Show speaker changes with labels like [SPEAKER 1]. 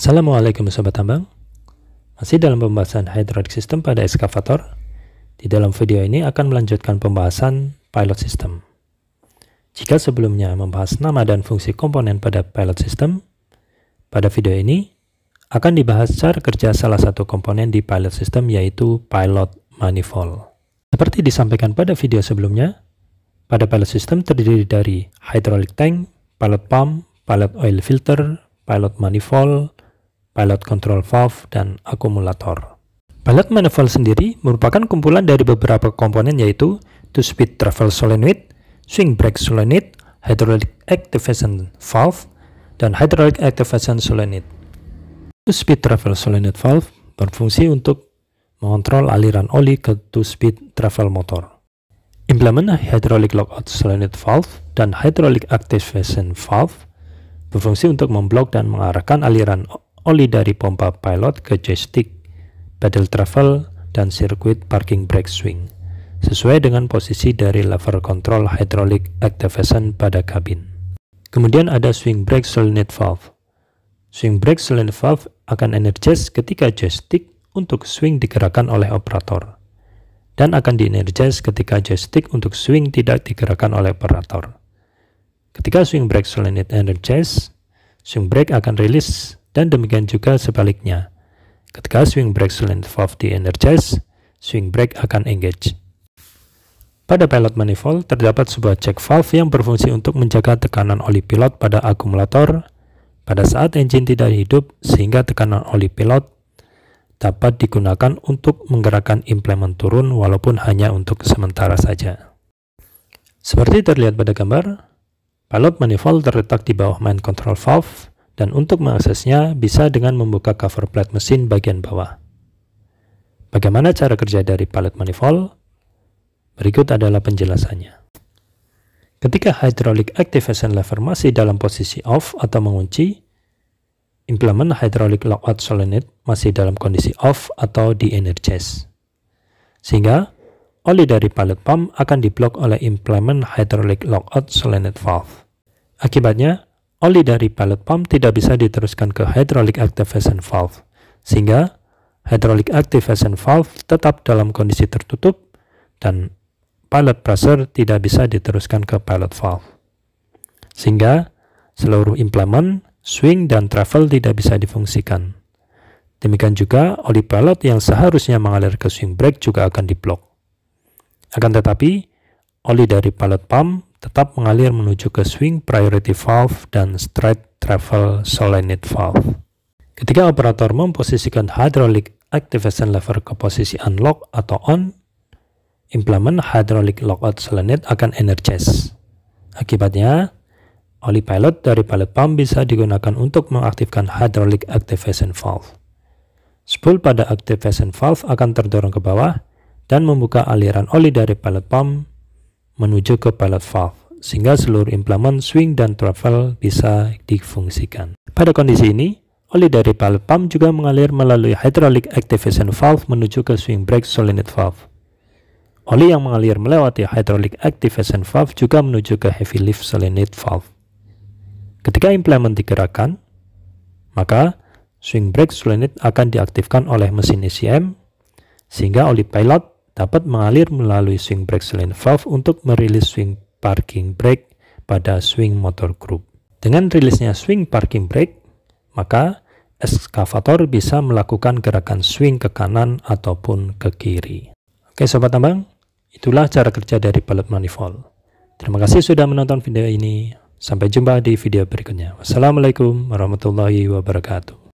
[SPEAKER 1] Assalamualaikum Sobat Tambang Masih dalam pembahasan hydraulic system pada excavator. Di dalam video ini akan melanjutkan pembahasan pilot system Jika sebelumnya membahas nama dan fungsi komponen pada pilot system Pada video ini akan dibahas cara kerja salah satu komponen di pilot system yaitu pilot manifold. Seperti disampaikan pada video sebelumnya, pada pilot system terdiri dari hydraulic tank, pilot pump, pilot oil filter, pilot manifold, pilot control valve, dan akumulator. Pilot manifold sendiri merupakan kumpulan dari beberapa komponen yaitu two-speed travel solenoid, swing brake solenoid, hydraulic activation valve, dan hydraulic activation solenoid. Two-speed travel solenoid valve berfungsi untuk mengontrol aliran oli ke two-speed travel motor. Implementasi hydraulic lockout solenoid valve dan hydraulic activation valve berfungsi untuk memblok dan mengarahkan aliran oli dari pompa pilot ke joystick, pedal travel, dan sirkuit parking brake swing, sesuai dengan posisi dari lever control hydraulic activation pada kabin. Kemudian ada swing brake solenoid valve. Swing brake solenoid valve akan energize ketika joystick untuk swing digerakkan oleh operator dan akan dienergize ketika joystick untuk swing tidak digerakkan oleh operator. Ketika swing brake solenoid energize, swing brake akan rilis dan demikian juga sebaliknya. Ketika swing brake cylinder valve di-energize, swing brake akan engage. Pada pilot manifold, terdapat sebuah check valve yang berfungsi untuk menjaga tekanan oli pilot pada akumulator pada saat engine tidak hidup sehingga tekanan oli pilot dapat digunakan untuk menggerakkan implement turun walaupun hanya untuk sementara saja. Seperti terlihat pada gambar, pilot manifold terletak di bawah main control valve dan untuk mengaksesnya bisa dengan membuka cover plate mesin bagian bawah. Bagaimana cara kerja dari palet manifold? Berikut adalah penjelasannya. Ketika hydraulic activation lever masih dalam posisi off atau mengunci, implement hydraulic lockout solenoid masih dalam kondisi off atau de-energize. Sehingga, oli dari palet pump akan diblok oleh implement hydraulic lockout solenoid valve. Akibatnya, Oli dari pellet pump tidak bisa diteruskan ke hydraulic activation valve, sehingga hydraulic activation valve tetap dalam kondisi tertutup dan pilot pressure tidak bisa diteruskan ke pilot valve. Sehingga seluruh implement, swing, dan travel tidak bisa difungsikan. Demikian juga oli pilot yang seharusnya mengalir ke swing brake juga akan diblok. Akan tetapi, oli dari pilot pump tetap mengalir menuju ke swing priority valve dan straight travel solenoid valve. Ketika operator memposisikan hydraulic activation lever ke posisi unlock atau on, implement hydraulic lockout solenoid akan energize. Akibatnya, oli pilot dari pilot pump bisa digunakan untuk mengaktifkan hydraulic activation valve. Spool pada activation valve akan terdorong ke bawah dan membuka aliran oli dari pilot pump menuju ke pilot valve sehingga seluruh implement swing dan travel bisa difungsikan. Pada kondisi ini, oli dari pilot pump juga mengalir melalui hydraulic activation valve menuju ke swing brake solenoid valve. Oli yang mengalir melewati hydraulic activation valve juga menuju ke heavy lift solenoid valve. Ketika implement digerakkan, maka swing brake solenoid akan diaktifkan oleh mesin ECM sehingga oli pilot dapat mengalir melalui swing brake selain valve untuk merilis swing parking brake pada swing motor group. Dengan rilisnya swing parking brake, maka eskavator bisa melakukan gerakan swing ke kanan ataupun ke kiri. Oke sobat tambang, itulah cara kerja dari pallet manifold. Terima kasih sudah menonton video ini. Sampai jumpa di video berikutnya. Wassalamualaikum warahmatullahi wabarakatuh.